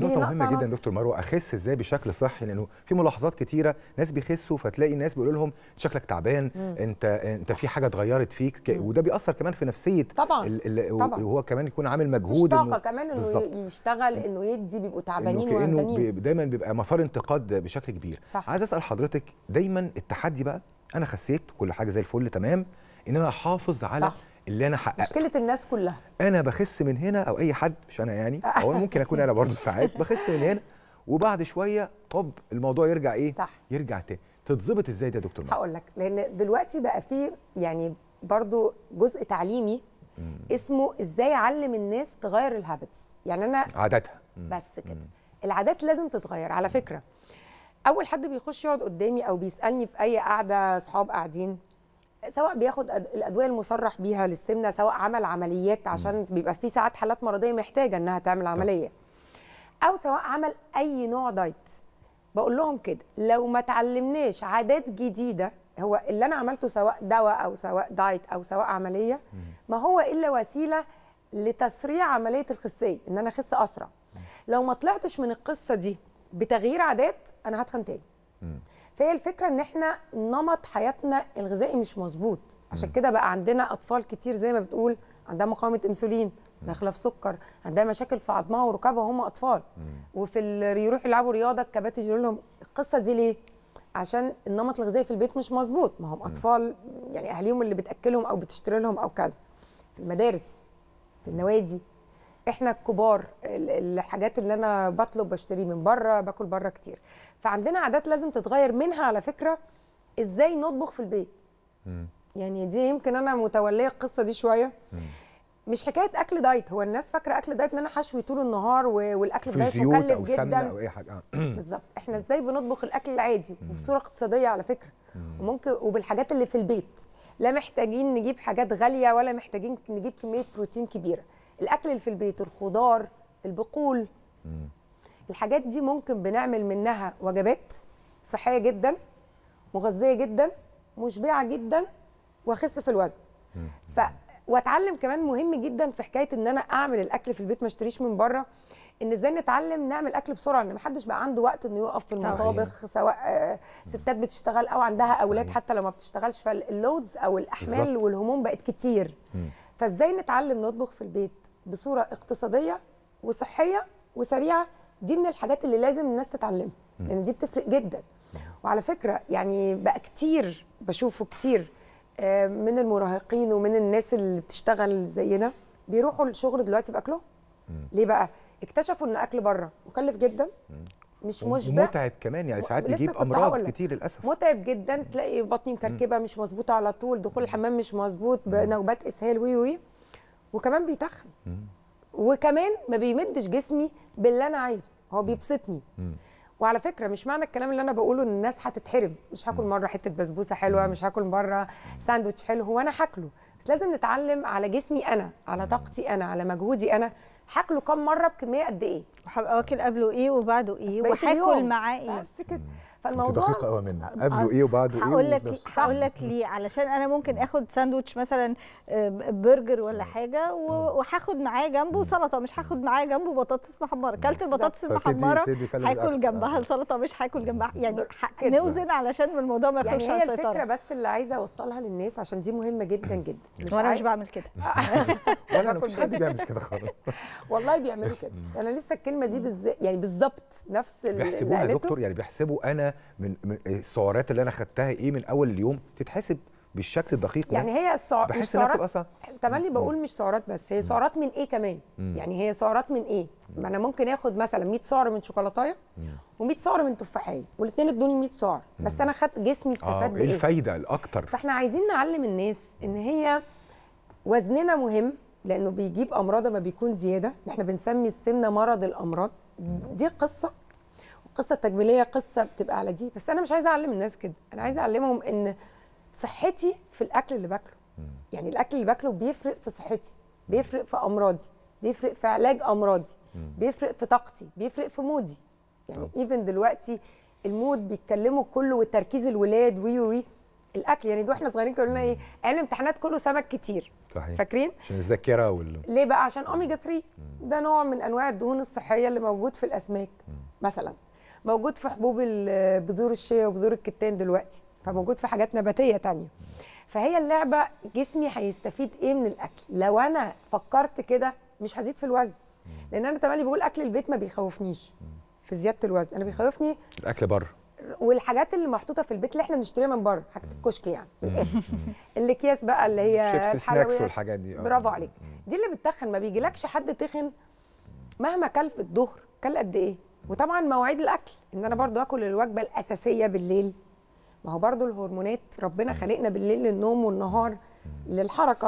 دي نقطه مهمه جدا دكتور مروه اخس ازاي بشكل صحي لانه في ملاحظات كتيره ناس بيخسوا فتلاقي الناس بيقولوا لهم شكلك تعبان مم. انت انت في حاجه اتغيرت فيك وده بيأثر كمان في نفسيه طبعا ال... طبعا وهو كمان يكون عامل مجهود طاقه إنه... كمان انه بالزبط. يشتغل انه يدي بيبقوا تعبانين وهمدانين بي... دايما بيبقى مفر انتقاد بشكل كبير صح. عايز اسال حضرتك دايما التحدي بقى انا خسيت كل حاجه زي الفل تمام ان انا احافظ على صح. اللي انا حققته مشكله الناس كلها انا بخس من هنا او اي حد مش انا يعني او ممكن اكون انا برضو ساعات بخس من هنا وبعد شويه هوب الموضوع يرجع ايه صح. يرجع تاني تتظبط ازاي ده يا دكتور هقول لك لان دلوقتي بقى في يعني برضو جزء تعليمي مم. اسمه ازاي اعلم الناس تغير الهابتس يعني انا عاداتها بس كده مم. العادات لازم تتغير على فكره اول حد بيخش يقعد قدامي او بيسالني في اي قعده اصحاب قاعدين سواء بياخد الادويه المصرح بيها للسمنه سواء عمل عمليات عشان بيبقى في ساعات حالات مرضيه محتاجه انها تعمل عمليه او سواء عمل اي نوع دايت بقول لهم كده لو ما تعلمناش عادات جديده هو اللي انا عملته سواء دواء او سواء دايت او سواء عمليه ما هو الا وسيله لتسريع عمليه الخسيه ان انا اخس اسرع لو ما طلعتش من القصه دي بتغيير عادات انا هتخن تاني فهي الفكره ان احنا نمط حياتنا الغذائي مش مظبوط عشان كده بقى عندنا اطفال كتير زي ما بتقول عندها مقاومه انسولين داخله في سكر عندها مشاكل في عظمها وركبها وهم اطفال وفي يروحوا يلعبوا رياضه الكباتن يقول لهم القصه دي ليه عشان النمط الغذائي في البيت مش مظبوط ما هم اطفال يعني اهاليهم اللي بتاكلهم او بتشتري لهم او كذا في المدارس في النوادي احنا الكبار الحاجات اللي انا بطلب بشتري من بره باكل بره كتير فعندنا عادات لازم تتغير منها على فكره ازاي نطبخ في البيت م. يعني دي يمكن انا متوليه القصه دي شويه م. مش حكايه اكل دايت هو الناس فاكره اكل دايت ان انا حشوي طول النهار والاكل دايت مكلف أو جدا او اي حاجه آه. بالظبط احنا ازاي بنطبخ الاكل العادي وبصوره اقتصاديه على فكره مم. وممكن وبالحاجات اللي في البيت لا محتاجين نجيب حاجات غاليه ولا محتاجين نجيب كميه بروتين كبيره الاكل اللي في البيت الخضار البقول مم. الحاجات دي ممكن بنعمل منها وجبات صحيه جدا مغذيه جدا مشبعه جدا واخس في الوزن ف واتعلم كمان مهم جدا في حكايه ان انا اعمل الاكل في البيت ما اشتريش من بره ان ازاي نتعلم نعمل اكل بسرعه ان محدش بقى عنده وقت انه يقف في المطابخ سواء ستات بتشتغل او عندها اولاد حتى لو ما بتشتغلش فاللودز او الاحمال بالزبط. والهموم بقت كتير فازاي نتعلم نطبخ في البيت بصوره اقتصاديه وصحيه وسريعه دي من الحاجات اللي لازم الناس تتعلمها لان دي بتفرق جدا وعلى فكره يعني بقى كتير بشوفه كتير آه، من المراهقين ومن الناس اللي بتشتغل زينا بيروحوا الشغل دلوقتي باكلهم ليه بقى اكتشفوا ان اكل بره مكلف جدا مش مشبع ومتعب كمان يعني ساعات بيجيب امراض كتير للاسف متعب جدا تلاقي بطني مكركبه مش مظبوطه على طول دخول الحمام مش مظبوط نوبات اسهال وي وي وكمان بيتخن وكمان ما بيمدش جسمي باللي انا عايزه هو بيبسطني وعلى فكره مش معنى الكلام اللي انا بقوله ان الناس هتتحرم مش هاكل مره حته بسبوسه حلوه مش هاكل مره ساندوتش حلو هو انا هاكله بس لازم نتعلم على جسمي انا على طاقتي انا على مجهودي انا هاكله كام مره بكميه قد ايه واكل قبله ايه وبعده ايه وهاكل معاه ايه بس كده فالموضوع دقيقه قوي منها قبله ايه وبعده ايه هقول لك هقول لك ليه علشان انا ممكن اخد ساندوتش مثلا برجر ولا حاجه وهاخد معاه جنبه سلطه مش هاخد معاه جنبه بطاطس محمره كلت البطاطس المحمره هاكل جنبها آه. السلطه مش هاكل جنبها يعني نوزن علشان الموضوع ما ياخدش يعني هي الفكره بس اللي عايزه اوصلها للناس عشان دي مهمه جدا جدا مش وانا مش بعمل كده لا انا مش حد بيعمل كده خالص والله بيعملوا كده انا لسه الكلمه دي بالز... يعني بالظبط نفس بيحسبوها يا دكتور يعني بيحسبوا انا من, من السعرات اللي انا خدتها ايه من اول اليوم تتحسب بالشكل الدقيق يعني, يعني هي السعرات بحس مش سعرات بتبقى تملي بقول مش سعرات بس هي سعرات من ايه كمان مم. يعني هي سعرات من ايه ما انا ممكن اخد مثلا 100 سعر من شوكولاتايه و100 سعر من تفاحيه والاثنين ادوني 100 سعر بس انا خدت جسمي آه، استفاد آه. بايه الفايده الاكتر فاحنا عايزين نعلم الناس ان هي وزننا مهم لانه بيجيب امراض ما بيكون زياده احنا بنسمي السمنه مرض الامراض دي قصه قصه تجميليه قصه بتبقى على دي بس انا مش عايزه اعلم الناس كده انا عايزه اعلمهم ان صحتي في الاكل اللي باكله يعني الاكل اللي باكله بيفرق في صحتي بيفرق في امراضي بيفرق في علاج امراضي بيفرق في طاقتي بيفرق في مودي يعني ايفن دلوقتي المود بيتكلموا كله والتركيز الولاد وي وي الاكل يعني واحنا صغيرين كانوا لنا ايه ايام الامتحانات كله سمك كتير صحيح فاكرين عشان الذاكره وال ليه بقى عشان اوميجا 3 ده نوع من انواع الدهون الصحيه اللي موجود في الاسماك مم. مثلا موجود في حبوب بذور الشيا وبذور الكتان دلوقتي فموجود في حاجات نباتيه تانية فهي اللعبه جسمي هيستفيد ايه من الاكل لو انا فكرت كده مش هزيد في الوزن لان انا تمالي بقول اكل البيت ما بيخوفنيش في زياده الوزن انا بيخوفني الاكل بره والحاجات اللي محطوطه في البيت اللي احنا بنشتريها من بره حاجه الكشك يعني الاكياس بقى اللي هي الحلويات والحاجات دي آه. برافو عليك دي اللي بتتخن ما بيجيلكش حد تخن مهما كل في الظهر كل قد ايه وطبعا مواعيد الاكل ان انا برضو اكل الوجبه الاساسيه بالليل ما هو برضو الهرمونات ربنا خلقنا بالليل للنوم والنهار للحركه